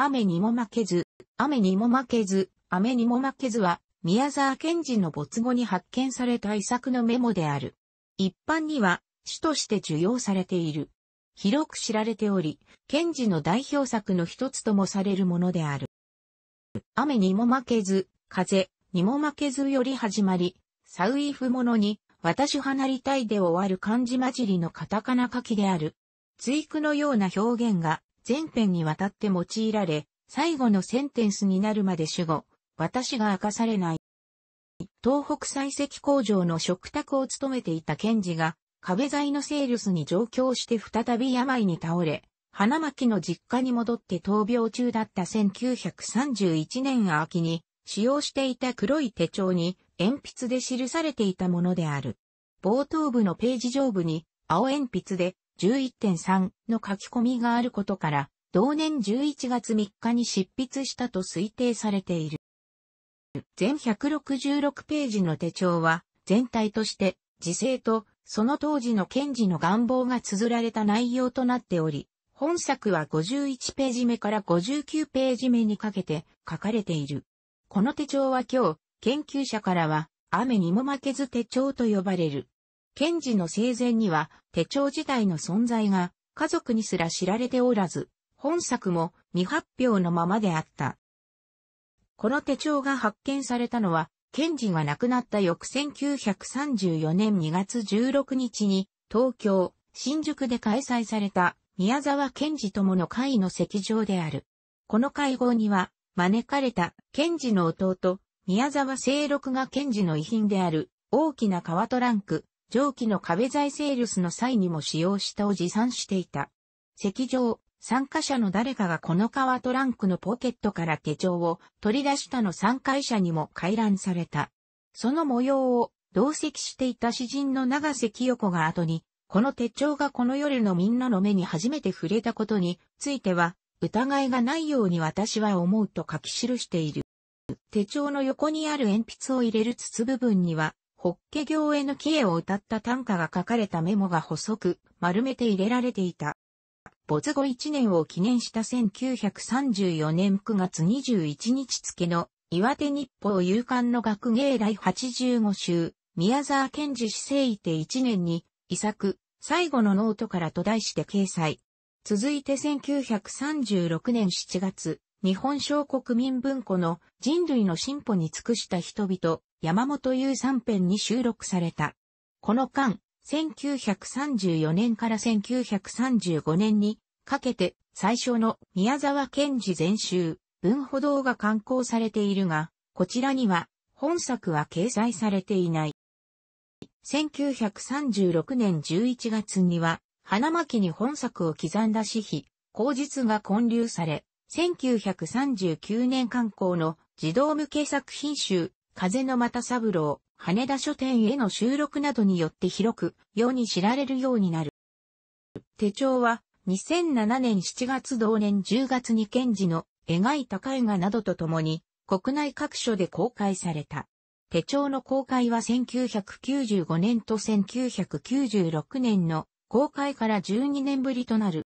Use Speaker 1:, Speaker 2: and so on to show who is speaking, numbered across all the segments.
Speaker 1: 雨にも負けず、雨にも負けず、雨にも負けずは、宮沢賢治の没後に発見された遺作のメモである。一般には、主として受容されている。広く知られており、賢治の代表作の一つともされるものである。雨にも負けず、風にも負けずより始まり、サウイフものに、私離りたいで終わる漢字混じりのカタカナ書きである。追句のような表現が全編にわたって用いられ、最後のセンテンスになるまで主語、私が明かされない。東北採石工場の食卓を務めていた賢治が、壁材のセールスに上京して再び病に倒れ、花巻の実家に戻って闘病中だった1931年秋に、使用していた黒い手帳に鉛筆で記されていたものである。冒頭部のページ上部に青鉛筆で11.3の書き込みがあることから、同年11月3日に執筆したと推定されている。全166ページの手帳は、全体として、時勢と、その当時の検事の願望が綴られた内容となっており、本作は51ページ目から59ページ目にかけて書かれている。この手帳は今日、研究者からは、雨にも負けず手帳と呼ばれる。賢治の生前には手帳自体の存在が家族にすら知られておらず、本作も未発表のままであった。この手帳が発見されたのは、賢治が亡くなった翌1934年2月16日に、東京、新宿で開催された宮沢賢治友の会の席上である。この会合には、招かれた賢治の弟、宮沢清六が賢治の遺品である、大きな川トランク、蒸気の壁材セールスの際にも使用したを持参していた。席上、参加者の誰かがこの革トランクのポケットから手帳を取り出したの参会者にも回覧された。その模様を同席していた詩人の長瀬清子が後に、この手帳がこの夜のみんなの目に初めて触れたことについては、疑いがないように私は思うと書き記している。手帳の横にある鉛筆を入れる筒部分には、ホッケ行への帰依を歌った短歌が書かれたメモが細く、丸めて入れられていた。没後1年を記念した1934年9月21日付の岩手日報夕刊の学芸第85週、宮沢賢治氏生いて1年に、遺作、最後のノートからと題して掲載。続いて1936年7月、日本小国民文庫の人類の進歩に尽くした人々、山本優三編に収録された。この間、1934年から1935年にかけて最初の宮沢賢治全集、文歩道が刊行されているが、こちらには本作は掲載されていない。1936年11月には、花巻に本作を刻んだ詩碑、口実が混流され、1939年刊行の児童向け作品集、風の又三郎、羽田書店への収録などによって広く、世に知られるようになる。手帳は、2007年7月同年10月に賢治の描いた絵画などと共に、国内各所で公開された。手帳の公開は1995年と1996年の公開から12年ぶりとなる。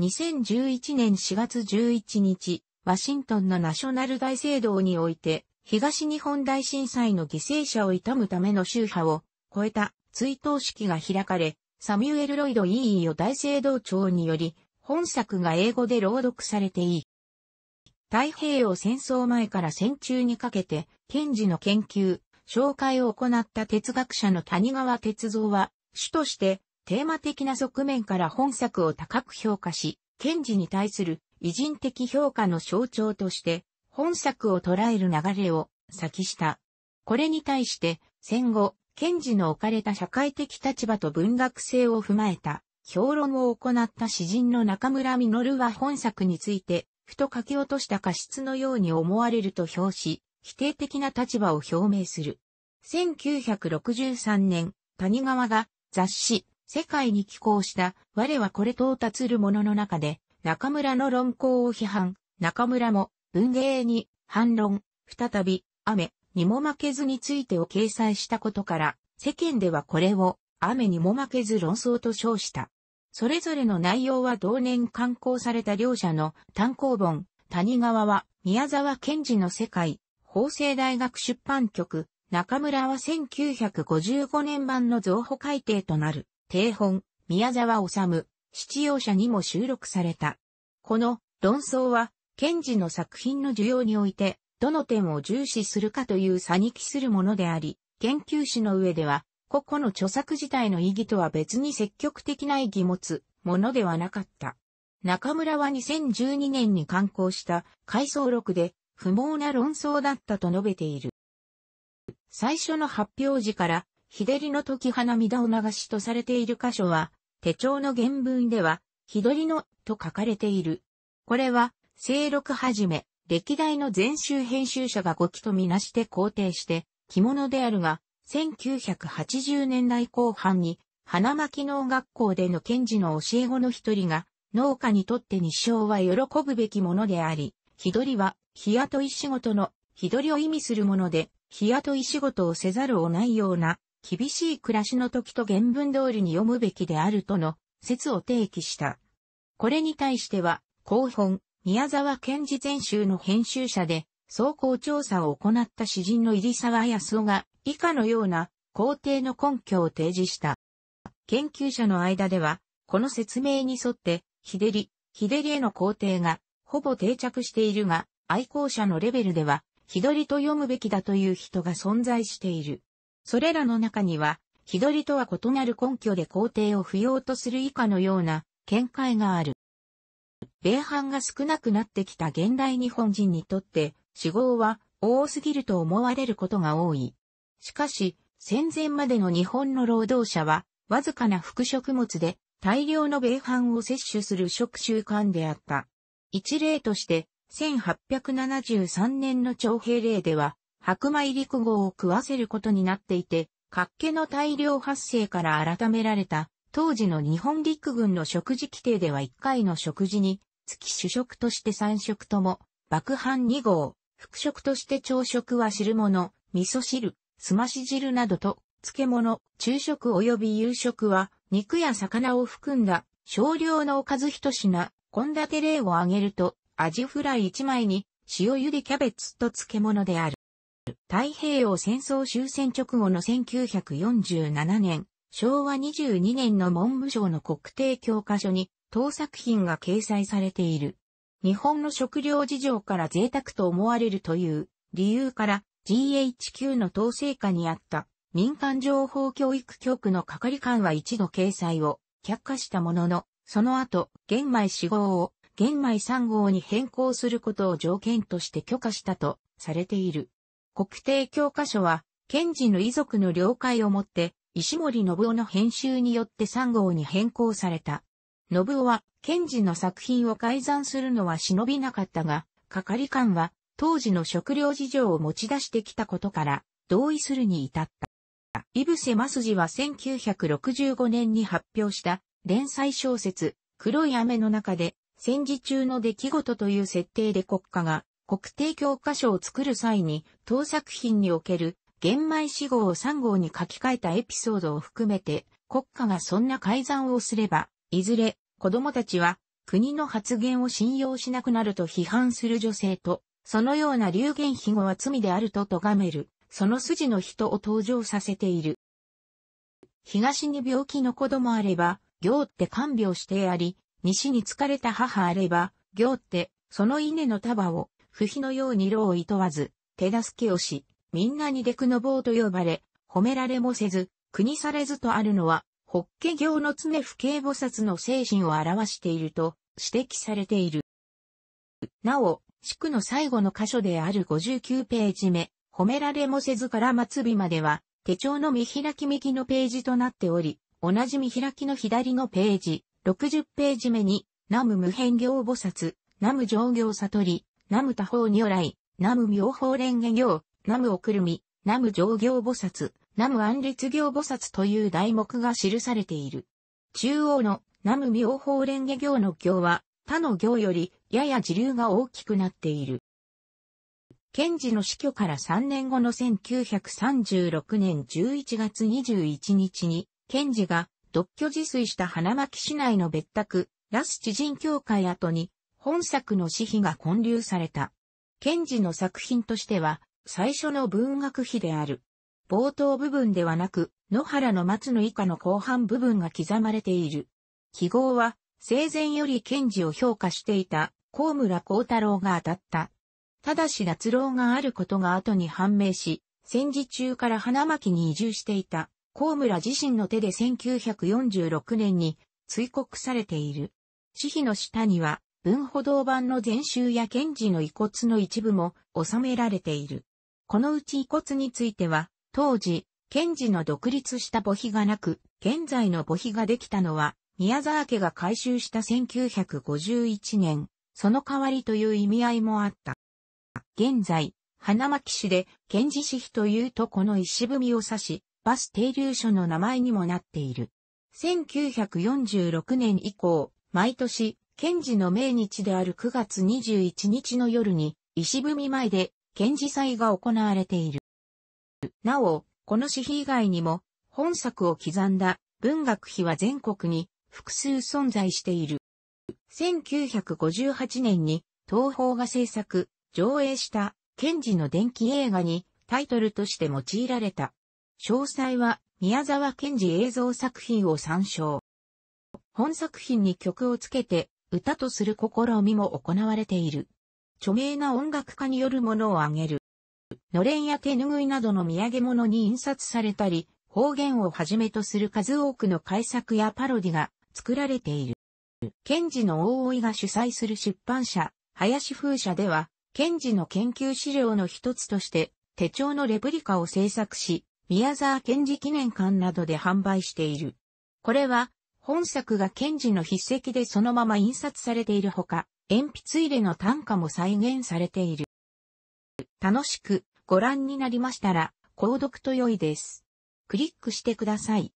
Speaker 1: 2011年4月11日、ワシントンのナショナル大聖堂において、東日本大震災の犠牲者を悼むための宗派を超えた追悼式が開かれ、サミュエル・ロイド・イーイを大聖堂長により、本作が英語で朗読されていい。太平洋戦争前から戦中にかけて、賢治の研究、紹介を行った哲学者の谷川哲造は、主としてテーマ的な側面から本作を高く評価し、賢治に対する偉人的評価の象徴として、本作を捉える流れを先した。これに対して戦後、賢治の置かれた社会的立場と文学性を踏まえた評論を行った詩人の中村実は本作について、ふと書き落とした過失のように思われると評し、否定的な立場を表明する。1963年、谷川が雑誌、世界に寄稿した我はこれ到達るものの中で、中村の論考を批判、中村も文芸に、反論、再び、雨にも負けずについてを掲載したことから、世間ではこれを、雨にも負けず論争と称した。それぞれの内容は同年刊行された両者の単行本、谷川は宮沢賢治の世界、法政大学出版局、中村は1955年版の増補改定となる、定本、宮沢治、七葉社にも収録された。この論争はンジの作品の需要において、どの点を重視するかという差に帰するものであり、研究史の上では、個々の著作自体の意義とは別に積極的な意義持つものではなかった。中村は2012年に刊行した回想録で不毛な論争だったと述べている。最初の発表時から、日照りの時花だを流しとされている箇所は、手帳の原文では、日照りのと書かれている。これは、正六はじめ、歴代の全集編集者が語気とみなして肯定して、着物であるが、1980年代後半に、花巻農学校での賢治の教え子の一人が、農家にとって日照は喜ぶべきものであり、日取りは、日雇い仕事の、日取りを意味するもので、日雇い仕事をせざるをないような、厳しい暮らしの時と原文通りに読むべきであるとの説を提起した。これに対しては、後本、宮沢賢治全集の編集者で、走行調査を行った詩人の入沢康夫が、以下のような、皇帝の根拠を提示した。研究者の間では、この説明に沿って、ひでり、ひでりへの皇帝が、ほぼ定着しているが、愛好者のレベルでは、ひどりと読むべきだという人が存在している。それらの中には、ひどりとは異なる根拠で皇帝を不要とする以下のような見解がある。米飯が少なくなってきた現代日本人にとって、死亡は多すぎると思われることが多い。しかし、戦前までの日本の労働者は、わずかな副食物で大量の米飯を摂取する食習慣であった。一例として、1873年の徴兵令では、白米陸号を食わせることになっていて、活気の大量発生から改められた当時の日本陸軍の食事規定では1回の食事に、月主食として3食とも、爆飯2号、副食として朝食は汁物、味噌汁、すまし汁などと、漬物、昼食及び夕食は、肉や魚を含んだ少量のおかず一品、献立例を挙げると、アジフライ1枚に、塩ゆでキャベツと漬物である。太平洋戦争終戦直後の1947年、昭和22年の文部省の国定教科書に当作品が掲載されている。日本の食料事情から贅沢と思われるという理由から GHQ の統制下にあった民間情報教育局の係官は一度掲載を却下したものの、その後、玄米4号を玄米3号に変更することを条件として許可したとされている。国定教科書は、賢治の遺族の了解をもって、石森信夫の編集によって3号に変更された。信夫は、賢治の作品を改ざんするのは忍びなかったが、係官は、当時の食料事情を持ち出してきたことから、同意するに至った。イブセ・マスジは1965年に発表した連載小説、黒い雨の中で、戦時中の出来事という設定で国家が国定教科書を作る際に、当作品における玄米四号を三号に書き換えたエピソードを含めて、国家がそんな改ざんをすれば、いずれ子供たちは国の発言を信用しなくなると批判する女性と、そのような流言飛語は罪であると咎める、その筋の人を登場させている。東に病気の子供あれば、行って看病してあり、西に疲れた母あれば、行って、その稲の束を、不比のように労を厭わず、手助けをし、みんなにデクノボーと呼ばれ、褒められもせず、国されずとあるのは、法華経の常不敬菩薩の精神を表していると指摘されている。なお、地区の最後の箇所である59ページ目、褒められもせずから末尾までは、手帳の見開き右のページとなっており、同じ見開きの左のページ、60ページ目に、南無無辺行菩薩、南無上行悟り、南無多方如来、南無妙法蓮華行、南無おくるみ、南無上行菩薩、南無安立行菩薩という題目が記されている。中央の南無妙法蓮華行の行は、他の行よりやや時流が大きくなっている。賢治の死去から3年後の1936年11月21日に、賢治が独居自炊した花巻市内の別宅、ラス知人協会跡に、本作の詩碑が建立された。賢治の作品としては、最初の文学碑である。冒頭部分ではなく、野原の松の以下の後半部分が刻まれている。記号は、生前より賢治を評価していた、高村光太郎が当たった。ただし脱郎があることが後に判明し、戦時中から花巻に移住していた、高村自身の手で1946年に追告されている。紙碑の下には、文歩道版の全集や賢治の遺骨の一部も収められている。このうち遺骨については、当時、賢治の独立した墓碑がなく、現在の墓碑ができたのは、宮沢家が改修した1951年、その代わりという意味合いもあった。現在、花巻市で、賢治市碑というとこの石踏みを指し、バス停留所の名前にもなっている。1946年以降、毎年、賢治の命日である9月21日の夜に、石踏み前で検事祭が行われている。なお、この紙費以外にも、本作を刻んだ文学費は全国に複数存在している。1958年に東宝が制作、上映した検事の電気映画にタイトルとして用いられた。詳細は宮沢賢治映像作品を参照。本作品に曲をつけて歌とする試みも行われている。著名な音楽家によるものを挙げる。のれんや手ぬぐいなどの土産物に印刷されたり、方言をはじめとする数多くの改作やパロディが作られている。ンジの大いが主催する出版社、林風社では、ンジの研究資料の一つとして手帳のレプリカを制作し、宮沢賢治記念館などで販売している。これは、本作がンジの筆跡でそのまま印刷されているほか、鉛筆入れの単価も再現されている。楽しくご覧になりましたら、購読と良いです。クリックしてください。